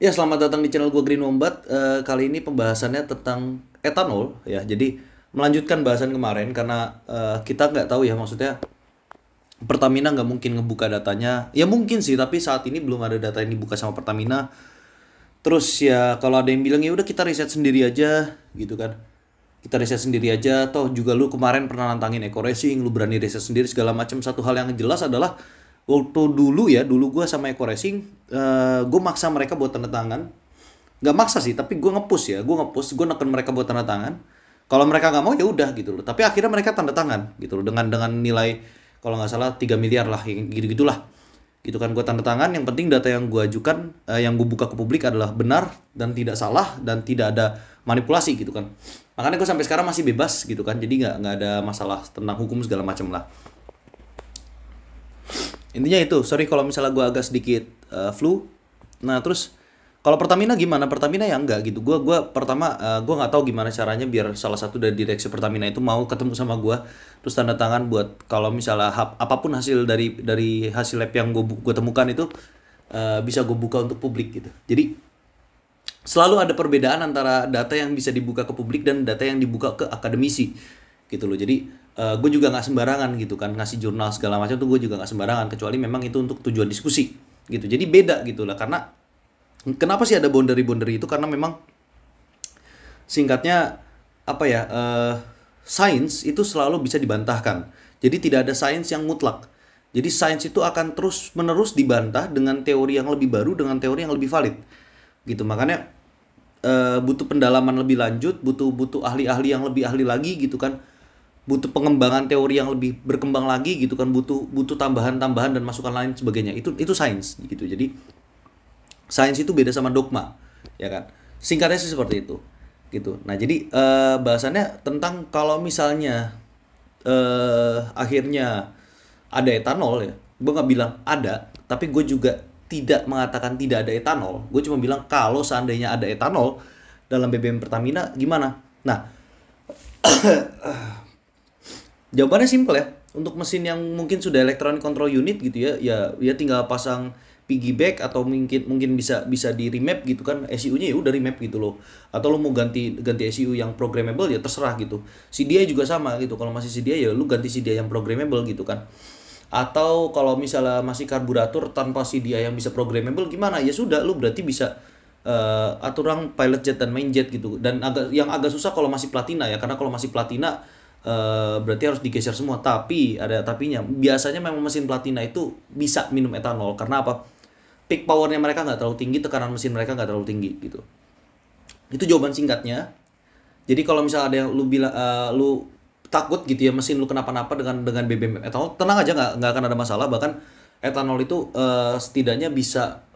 Ya, selamat datang di channel gue Green Wombat. Uh, kali ini pembahasannya tentang etanol ya. Jadi melanjutkan bahasan kemarin karena uh, kita nggak tahu ya maksudnya Pertamina nggak mungkin ngebuka datanya. Ya mungkin sih, tapi saat ini belum ada data yang dibuka sama Pertamina. Terus ya kalau ada yang bilang ya udah kita riset sendiri aja gitu kan. Kita riset sendiri aja. Toh juga lu kemarin pernah nantangin eco racing, lu berani riset sendiri segala macam. Satu hal yang jelas adalah waktu dulu ya dulu gue sama Eko Racing uh, eh, gue maksa mereka buat tanda tangan Gak maksa sih tapi gue ngepus ya gue ngepus gue neken mereka buat tanda tangan kalau mereka nggak mau ya udah gitu loh tapi akhirnya mereka tanda tangan gitu loh dengan dengan nilai kalau nggak salah 3 miliar lah yang gitu gitulah gitu kan gue tanda tangan yang penting data yang gue ajukan eh, yang gue buka ke publik adalah benar dan tidak salah dan tidak ada manipulasi gitu kan makanya gue sampai sekarang masih bebas gitu kan jadi nggak nggak ada masalah tentang hukum segala macam lah intinya itu sorry kalau misalnya gue agak sedikit uh, flu nah terus kalau Pertamina gimana Pertamina ya enggak gitu gue gua pertama uh, eh, gue nggak tahu gimana caranya biar salah satu dari direksi Pertamina itu mau ketemu sama gue terus tanda tangan buat kalau misalnya hap, apapun hasil dari dari hasil lab yang gue gue temukan itu uh, bisa gue buka untuk publik gitu jadi selalu ada perbedaan antara data yang bisa dibuka ke publik dan data yang dibuka ke akademisi gitu loh jadi uh, eh, gue juga nggak sembarangan gitu kan ngasih jurnal segala macam tuh gue juga nggak sembarangan kecuali memang itu untuk tujuan diskusi gitu jadi beda gitulah karena kenapa sih ada boundary boundary itu karena memang singkatnya apa ya uh, sains itu selalu bisa dibantahkan jadi tidak ada sains yang mutlak jadi sains itu akan terus menerus dibantah dengan teori yang lebih baru dengan teori yang lebih valid gitu makanya uh, butuh pendalaman lebih lanjut butuh butuh ahli-ahli yang lebih ahli lagi gitu kan butuh pengembangan teori yang lebih berkembang lagi gitu kan butuh butuh tambahan-tambahan dan masukan lain sebagainya itu itu sains gitu jadi sains itu beda sama dogma ya kan singkatnya sih seperti itu gitu nah jadi eh, bahasannya tentang kalau misalnya eh, akhirnya ada etanol ya gue nggak bilang ada tapi gue juga tidak mengatakan tidak ada etanol gue cuma bilang kalau seandainya ada etanol dalam BBM Pertamina gimana nah eh, Jawabannya simple ya. Untuk mesin yang mungkin sudah electronic control unit gitu ya, ya ya tinggal pasang piggyback atau mungkin mungkin bisa bisa di remap gitu kan ECU-nya ya udah remap gitu loh atau lo mau ganti ganti ECU yang programmable ya terserah gitu CDI juga sama gitu kalau masih CDI ya lu ganti CDI yang programmable gitu kan atau kalau misalnya masih karburator tanpa CDI yang bisa programmable gimana ya sudah lu berarti bisa uh, eh, aturan pilot jet dan main jet gitu dan agak yang agak susah kalau masih platina ya karena kalau masih platina Eh, berarti harus digeser semua tapi ada tapinya biasanya memang mesin platina itu bisa minum etanol karena apa peak powernya mereka nggak terlalu tinggi tekanan mesin mereka nggak terlalu tinggi gitu itu jawaban singkatnya jadi kalau misalnya ada yang lu bilang uh, eh, lu takut gitu ya mesin lu kenapa-napa dengan dengan BBM etanol tenang aja nggak nggak akan ada masalah bahkan etanol itu uh, setidaknya bisa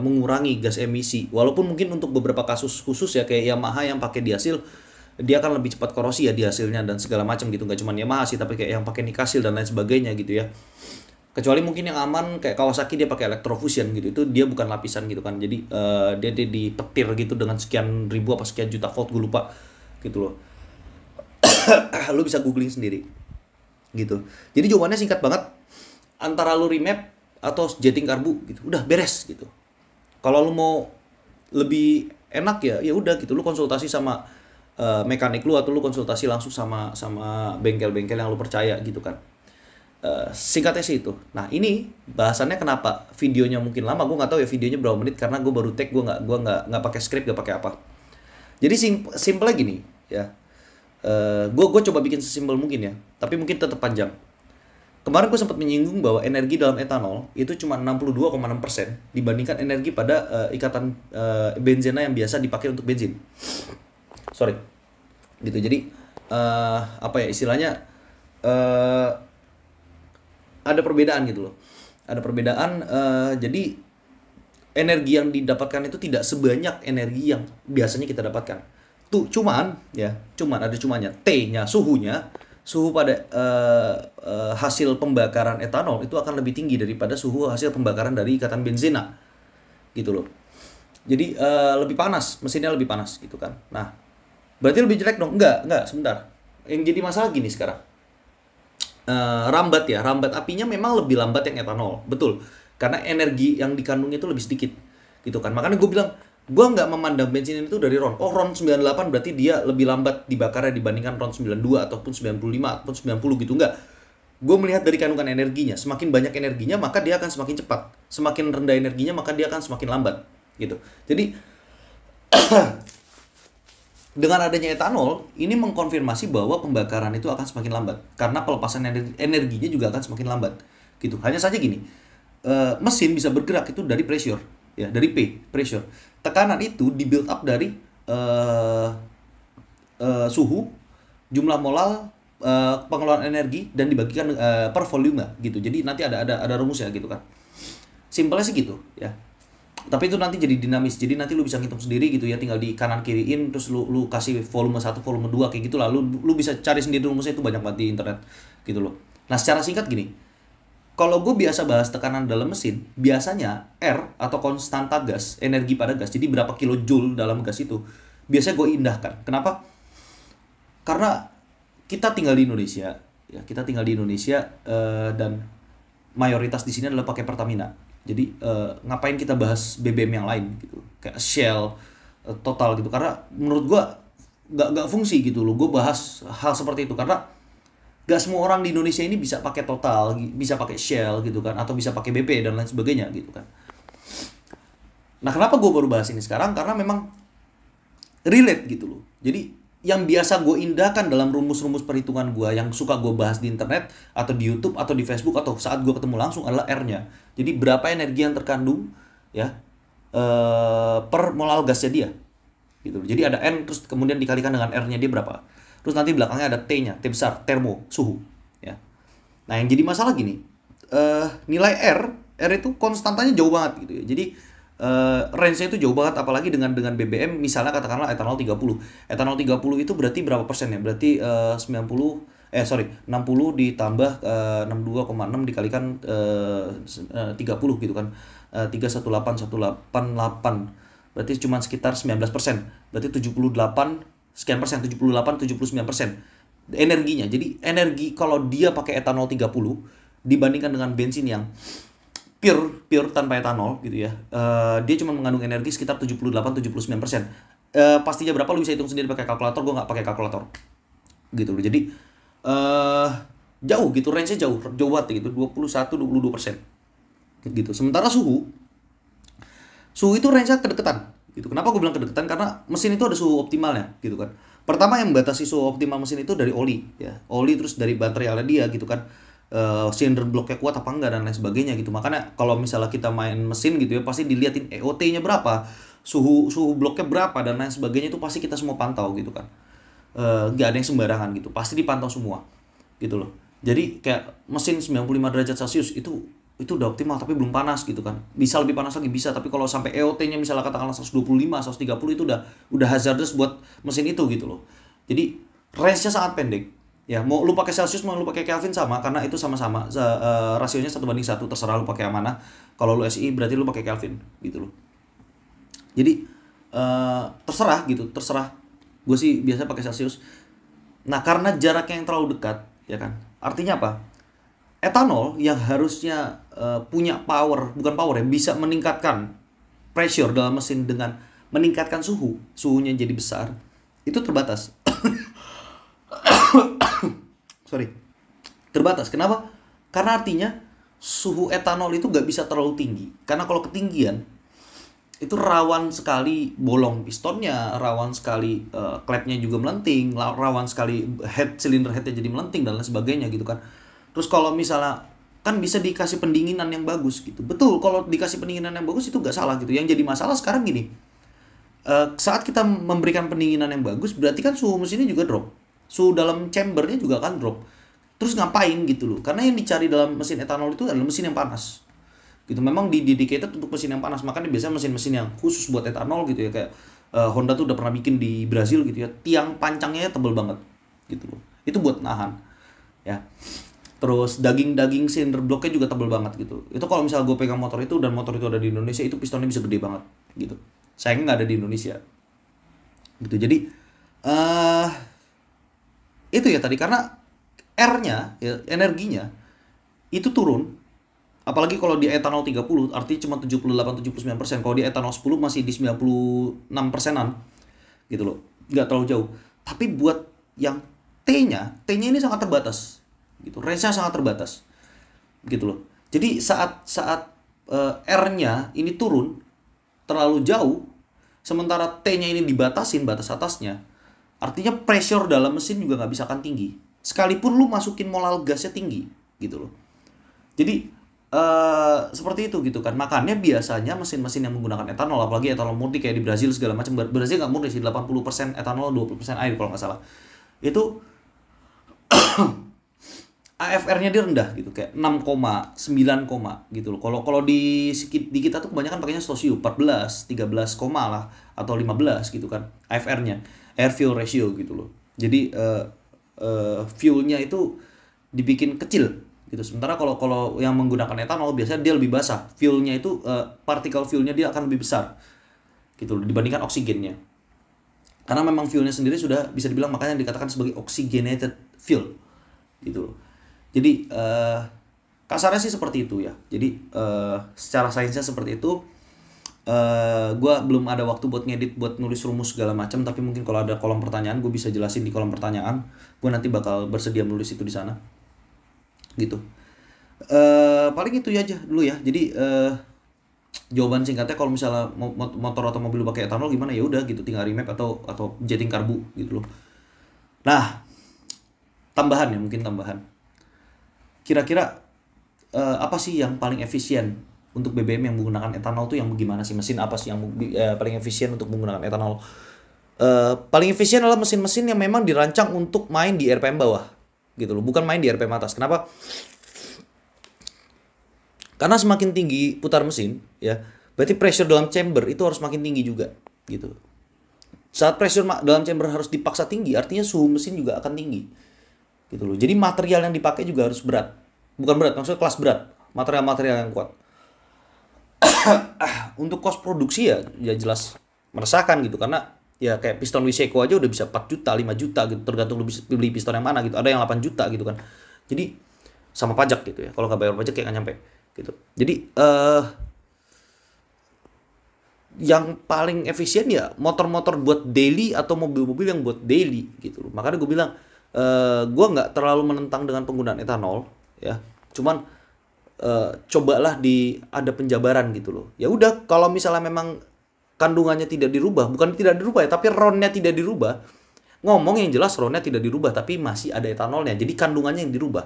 mengurangi gas emisi walaupun mungkin untuk beberapa kasus khusus ya kayak Yamaha yang pakai diasil dia akan lebih cepat korosi ya di hasilnya dan segala macam gitu nggak cuma Yamaha sih tapi kayak yang pakai Nikasil dan lain sebagainya gitu ya kecuali mungkin yang aman kayak Kawasaki dia pakai electrofusion gitu itu dia bukan lapisan gitu kan jadi uh, dia, dia petir gitu dengan sekian ribu apa sekian juta volt gue lupa gitu loh lu bisa googling sendiri gitu jadi jawabannya singkat banget antara lu remap atau jetting karbu gitu udah beres gitu kalau lu mau lebih enak ya ya udah gitu lu konsultasi sama Eh, mekanik lu atau lu konsultasi langsung sama sama bengkel-bengkel yang lu percaya gitu kan. Uh, singkatnya sih itu. Nah ini bahasannya kenapa videonya mungkin lama, gue nggak tahu ya videonya berapa menit karena gue baru take, gue nggak gua nggak nggak pakai script, gak pakai apa. Jadi simple simple gini ya. Gue eh, gue coba bikin sesimpel mungkin ya, tapi mungkin tetap panjang. Kemarin gue sempat menyinggung bahwa energi dalam etanol itu cuma 62,6% dibandingkan energi pada uh, ikatan uh, benzena yang biasa dipakai untuk bensin sorry gitu jadi uh, apa ya istilahnya uh, ada perbedaan gitu loh ada perbedaan uh, jadi energi yang didapatkan itu tidak sebanyak energi yang biasanya kita dapatkan tuh cuman ya cuman ada cumannya T-nya suhunya suhu pada uh, uh, hasil pembakaran etanol itu akan lebih tinggi daripada suhu hasil pembakaran dari ikatan benzena gitu loh jadi uh, lebih panas mesinnya lebih panas gitu kan nah Berarti lebih jelek dong? Enggak, enggak, sebentar. Yang jadi masalah gini sekarang. Uh, rambat ya, rambat apinya memang lebih lambat yang etanol, betul. Karena energi yang dikandung itu lebih sedikit, gitu kan. Makanya gue bilang, gue nggak memandang bensin itu dari RON. Oh RON 98 berarti dia lebih lambat dibakarnya dibandingkan RON 92 ataupun 95 ataupun 90 gitu, enggak. Gue melihat dari kandungan energinya, semakin banyak energinya maka dia akan semakin cepat. Semakin rendah energinya maka dia akan semakin lambat, gitu. Jadi Dengan adanya etanol, ini mengkonfirmasi bahwa pembakaran itu akan semakin lambat karena pelepasan energinya juga akan semakin lambat. Gitu. Hanya saja gini, eh, mesin bisa bergerak itu dari pressure, ya dari P, pressure. Tekanan itu di build up dari e, e, suhu, jumlah molal, e, pengeluaran energi dan dibagikan e, per volume gitu. Jadi nanti ada ada ada rumus ya gitu kan. Simpelnya sih gitu, ya tapi itu nanti jadi dinamis jadi nanti lu bisa ngitung sendiri gitu ya tinggal di kanan kiriin terus lu lu kasih volume satu volume dua kayak gitu lah lu bisa cari sendiri rumusnya itu banyak banget di internet gitu loh nah secara singkat gini kalau gue biasa bahas tekanan dalam mesin, biasanya R atau konstanta gas, energi pada gas, jadi berapa kilo joule dalam gas itu, biasanya gue indahkan. Kenapa? Karena kita tinggal di Indonesia, ya kita tinggal di Indonesia uh, dan mayoritas di sini adalah pakai Pertamina jadi uh, ngapain kita bahas BBM yang lain gitu. Kayak Shell, uh, Total gitu. Karena menurut gue gak gak fungsi gitu loh. Gue bahas hal seperti itu karena gak semua orang di Indonesia ini bisa pakai Total, bisa pakai Shell gitu kan atau bisa pakai BP dan lain sebagainya gitu kan. Nah, kenapa gue baru bahas ini sekarang? Karena memang relate gitu loh. Jadi yang biasa gue indahkan dalam rumus-rumus perhitungan gue yang suka gue bahas di internet atau di YouTube atau di Facebook atau saat gue ketemu langsung adalah R-nya. Jadi berapa energi yang terkandung ya eh, per molal gasnya dia. Gitu. Jadi ada N terus kemudian dikalikan dengan R-nya dia berapa. Terus nanti belakangnya ada T-nya, T besar, termo, suhu ya. Nah, yang jadi masalah gini, eh, nilai R, R itu konstantanya jauh banget gitu ya. Jadi uh, range-nya itu jauh banget apalagi dengan dengan BBM misalnya katakanlah etanol 30. Etanol 30 itu berarti berapa persen ya? Berarti eh, uh, 90 eh sorry 60 ditambah eh, uh, 62,6 dikalikan uh, 30 gitu kan. Uh, 318188 berarti cuma sekitar 19%. Berarti 78 sekian persen 78 79 persen energinya. Jadi energi kalau dia pakai etanol 30 dibandingkan dengan bensin yang pure pure tanpa etanol gitu ya. Uh, dia cuma mengandung energi sekitar 78-79%. Uh, eh, pastinya berapa lu bisa hitung sendiri pakai kalkulator, Gue nggak pakai kalkulator. Gitu loh. Jadi uh, jauh gitu range-nya jauh, jauh banget gitu, 21-22%. Gitu. Sementara suhu suhu itu range-nya kedekatan gitu. Kenapa gue bilang kedekatan? Karena mesin itu ada suhu optimalnya gitu kan. Pertama yang membatasi suhu optimal mesin itu dari oli ya. Oli terus dari baterai ala dia gitu kan uh, eh, cylinder blocknya kuat apa enggak dan lain sebagainya gitu makanya kalau misalnya kita main mesin gitu ya pasti diliatin EOT-nya berapa suhu suhu bloknya berapa dan lain sebagainya itu pasti kita semua pantau gitu kan eh, nggak uh, ada yang sembarangan gitu pasti dipantau semua gitu loh jadi kayak mesin 95 derajat celcius itu itu udah optimal tapi belum panas gitu kan bisa lebih panas lagi bisa tapi kalau sampai EOT-nya misalnya katakanlah 125 130 itu udah udah hazardous buat mesin itu gitu loh jadi range-nya sangat pendek ya mau lu pakai Celsius mau lu pakai Kelvin sama karena itu sama-sama uh, rasionya satu banding satu terserah lu pakai yang mana kalau lu SI berarti lu pakai Kelvin gitu loh jadi uh, terserah gitu terserah gue sih biasa pakai Celsius nah karena jaraknya yang terlalu dekat ya kan artinya apa etanol yang harusnya uh, punya power bukan power ya bisa meningkatkan pressure dalam mesin dengan meningkatkan suhu suhunya jadi besar itu terbatas sorry terbatas kenapa karena artinya suhu etanol itu nggak bisa terlalu tinggi karena kalau ketinggian itu rawan sekali bolong pistonnya, rawan sekali uh, eh, klepnya juga melenting, rawan sekali head silinder headnya jadi melenting dan lain sebagainya gitu kan. Terus kalau misalnya kan bisa dikasih pendinginan yang bagus gitu. Betul, kalau dikasih pendinginan yang bagus itu nggak salah gitu. Yang jadi masalah sekarang gini, uh, saat kita memberikan pendinginan yang bagus berarti kan suhu mesinnya juga drop suhu dalam chambernya juga kan drop. Terus ngapain gitu loh? Karena yang dicari dalam mesin etanol itu adalah mesin yang panas. Gitu. Memang didedicated untuk mesin yang panas. Makanya biasanya mesin-mesin yang khusus buat etanol gitu ya kayak uh, Honda tuh udah pernah bikin di Brazil gitu ya. Tiang pancangnya tebel banget gitu loh. Itu buat nahan. Ya. Terus daging-daging cylinder bloknya juga tebel banget gitu. Itu kalau misalnya gue pegang motor itu dan motor itu ada di Indonesia itu pistonnya bisa gede banget gitu. Sayangnya nggak ada di Indonesia. Gitu. Jadi eh uh, itu ya tadi karena R-nya ya, energinya itu turun apalagi kalau di etanol 30 artinya cuma 78 79%. Kalau di etanol 10 masih di 96 persenan Gitu loh. nggak terlalu jauh. Tapi buat yang T-nya, T-nya ini sangat terbatas. Gitu. Range-nya sangat terbatas. Gitu loh. Jadi saat saat uh, R-nya ini turun terlalu jauh sementara T-nya ini dibatasin batas atasnya, Artinya pressure dalam mesin juga nggak bisa akan tinggi. Sekalipun lu masukin molal gasnya tinggi gitu loh. Jadi Uh, seperti itu gitu kan makanya biasanya mesin-mesin yang menggunakan etanol apalagi etanol murni kayak di Brazil segala macam Brazil nggak murni sih 80% etanol 20% air kalau nggak salah itu AFR-nya dia rendah gitu kayak 6, 9, gitu loh. Kalau kalau di di kita tuh kebanyakan pakainya stosio 14, 13, lah atau 15 gitu kan AFR-nya air fuel ratio gitu loh jadi uh, uh, fuelnya itu dibikin kecil gitu sementara kalau kalau yang menggunakan etanol biasanya dia lebih basah fuelnya itu uh, partikel fuelnya dia akan lebih besar gitu loh dibandingkan oksigennya karena memang fuelnya sendiri sudah bisa dibilang makanya dikatakan sebagai oxygenated fuel gitu loh jadi uh, kasarnya sih seperti itu ya jadi uh, secara sainsnya seperti itu Eh, gue belum ada waktu buat ngedit buat nulis rumus segala macam tapi mungkin kalau ada kolom pertanyaan gue bisa jelasin di kolom pertanyaan gue nanti bakal bersedia menulis itu di sana gitu uh, paling itu aja dulu ya jadi uh, jawaban singkatnya kalau misalnya motor atau mobil pakai etanol gimana ya udah gitu tinggal remap atau atau jetting karbu gitu loh nah tambahan ya mungkin tambahan kira-kira uh, apa sih yang paling efisien untuk BBM yang menggunakan etanol tuh yang bagaimana sih mesin apa sih yang uh, paling efisien untuk menggunakan etanol? Uh, paling efisien adalah mesin-mesin yang memang dirancang untuk main di RPM bawah gitu loh, bukan main di RPM atas. Kenapa? Karena semakin tinggi putar mesin, ya, berarti pressure dalam chamber itu harus makin tinggi juga, gitu. Saat pressure dalam chamber harus dipaksa tinggi, artinya suhu mesin juga akan tinggi, gitu loh. Jadi material yang dipakai juga harus berat, bukan berat, maksudnya kelas berat, material-material yang kuat. untuk kos produksi ya ya jelas meresahkan gitu karena ya kayak piston Wiseko aja udah bisa 4 juta, 5 juta gitu tergantung lu beli piston yang mana gitu. Ada yang 8 juta gitu kan. Jadi sama pajak gitu ya. Kalau nggak bayar pajak kayak nggak nyampe gitu. Jadi eh uh, yang paling efisien ya motor-motor buat daily atau mobil-mobil yang buat daily gitu loh. Makanya gue bilang eh uh, gue nggak terlalu menentang dengan penggunaan etanol ya. Cuman uh, cobalah di ada penjabaran gitu loh. Ya udah kalau misalnya memang kandungannya tidak dirubah, bukan tidak dirubah ya, tapi ronnya tidak dirubah. Ngomong yang jelas ronnya tidak dirubah, tapi masih ada etanolnya. Jadi kandungannya yang dirubah.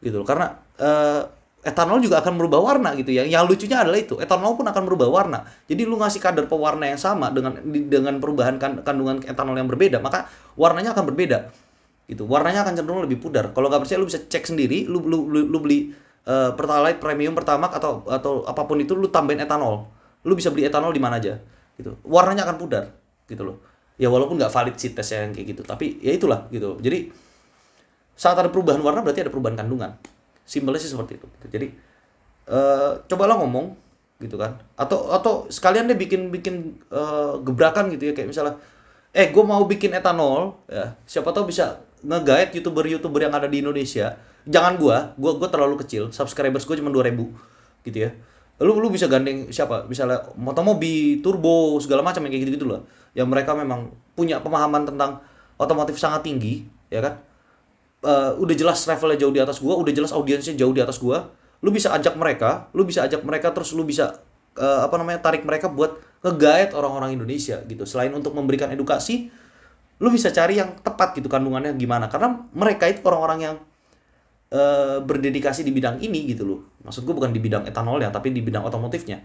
Gitu loh. Karena uh, etanol juga akan merubah warna gitu ya. Yang lucunya adalah itu, etanol pun akan merubah warna. Jadi lu ngasih kadar pewarna yang sama dengan dengan perubahan kan, kandungan etanol yang berbeda, maka warnanya akan berbeda. Gitu. Warnanya akan cenderung lebih pudar. Kalau nggak percaya lu bisa cek sendiri, lu lu, lu, lu beli uh, eh, pertalite premium pertama atau atau apapun itu lu tambahin etanol lu bisa beli etanol di mana aja gitu warnanya akan pudar gitu loh ya walaupun nggak valid sih tesnya yang kayak gitu tapi ya itulah gitu jadi saat ada perubahan warna berarti ada perubahan kandungan simbolnya sih seperti itu gitu. jadi uh, cobalah ngomong gitu kan atau atau sekalian deh bikin bikin uh, gebrakan gitu ya kayak misalnya eh gue mau bikin etanol ya siapa tahu bisa ngegait youtuber youtuber yang ada di Indonesia jangan gua gua gua terlalu kecil subscribers gua cuma 2000 gitu ya lu lu bisa gandeng siapa misalnya Motomobi Turbo segala macam yang kayak gitu gitu lah yang mereka memang punya pemahaman tentang otomotif sangat tinggi ya kan uh, udah jelas levelnya jauh di atas gua udah jelas audiensnya jauh di atas gua lu bisa ajak mereka lu bisa ajak mereka terus lu bisa uh, apa namanya tarik mereka buat ngegaet orang-orang Indonesia gitu selain untuk memberikan edukasi lu bisa cari yang tepat gitu kandungannya gimana karena mereka itu orang-orang yang Eh, berdedikasi di bidang ini gitu loh. Maksud gue bukan di bidang etanol ya, tapi di bidang otomotifnya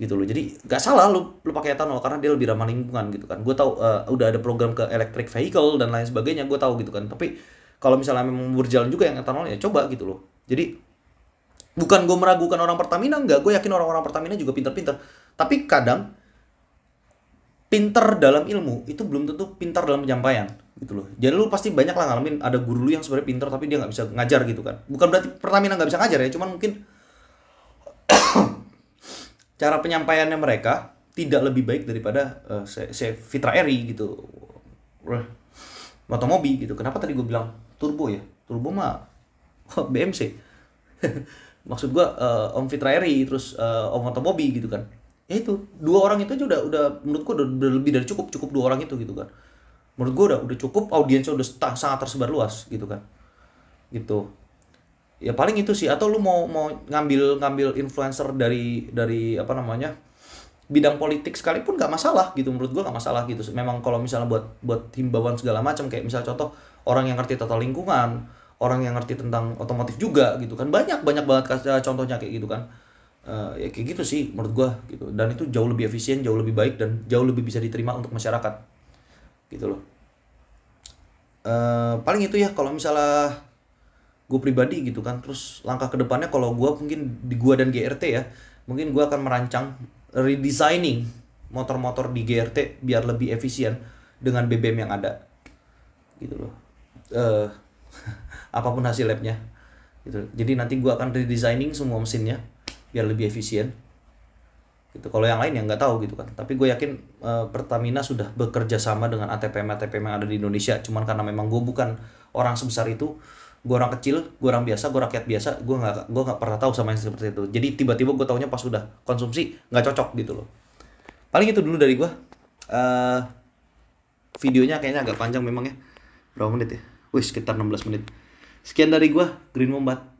gitu loh. Jadi nggak salah lu lu pakai etanol karena dia lebih ramah lingkungan gitu kan. Gue tahu uh, udah ada program ke electric vehicle dan lain sebagainya, gue tahu gitu kan. Tapi kalau misalnya memang berjalan juga yang etanol ya coba gitu loh. Jadi bukan gue meragukan orang Pertamina enggak, gue yakin orang-orang Pertamina juga pinter-pinter. Tapi kadang pinter dalam ilmu itu belum tentu pintar dalam penyampaian gitu loh. Jadi lu pasti banyak lah ngalamin ada guru lu yang sebenarnya pinter tapi dia nggak bisa ngajar gitu kan. Bukan berarti Pertamina nggak bisa ngajar ya, cuman mungkin cara penyampaiannya mereka tidak lebih baik daripada uh, eh, saya, Fitra Eri gitu. mobil gitu. Kenapa tadi gue bilang turbo ya? Turbo mah BMC. Maksud gue uh, Om Fitra Eri terus uh, Om mobil gitu kan. Ya itu, dua orang itu aja udah udah menurut gua udah, udah lebih dari cukup, cukup dua orang itu gitu kan menurut gue udah udah cukup audiensnya udah sangat tersebar luas gitu kan gitu ya paling itu sih atau lu mau mau ngambil ngambil influencer dari dari apa namanya bidang politik sekalipun nggak masalah gitu menurut gue nggak masalah gitu memang kalau misalnya buat buat himbauan segala macam kayak misal contoh orang yang ngerti tata lingkungan orang yang ngerti tentang otomotif juga gitu kan banyak banyak banget eh, contohnya kayak gitu kan uh, ya kayak gitu sih menurut gue gitu dan itu jauh lebih efisien jauh lebih baik dan jauh lebih bisa diterima untuk masyarakat gitu loh E, paling itu ya kalau misalnya gue pribadi gitu kan terus langkah kedepannya kalau gue mungkin di gue dan GRT ya mungkin gue akan merancang redesigning motor-motor di GRT biar lebih efisien dengan BBM yang ada gitu loh E, apapun hasil labnya gitu jadi nanti gue akan redesigning semua mesinnya biar lebih efisien gitu kalau yang lain yang nggak tahu gitu kan tapi gue yakin e, Pertamina sudah bekerja sama dengan ATPM ATPM yang ada di Indonesia cuman karena memang gue bukan orang sebesar itu gue orang kecil gue orang biasa gue rakyat biasa gue nggak gue nggak pernah tahu sama yang seperti itu jadi tiba-tiba gue taunya pas sudah konsumsi nggak cocok gitu loh paling itu dulu dari gue eh, videonya kayaknya agak panjang memang ya berapa menit ya wih sekitar 16 menit sekian dari gue Green Mombat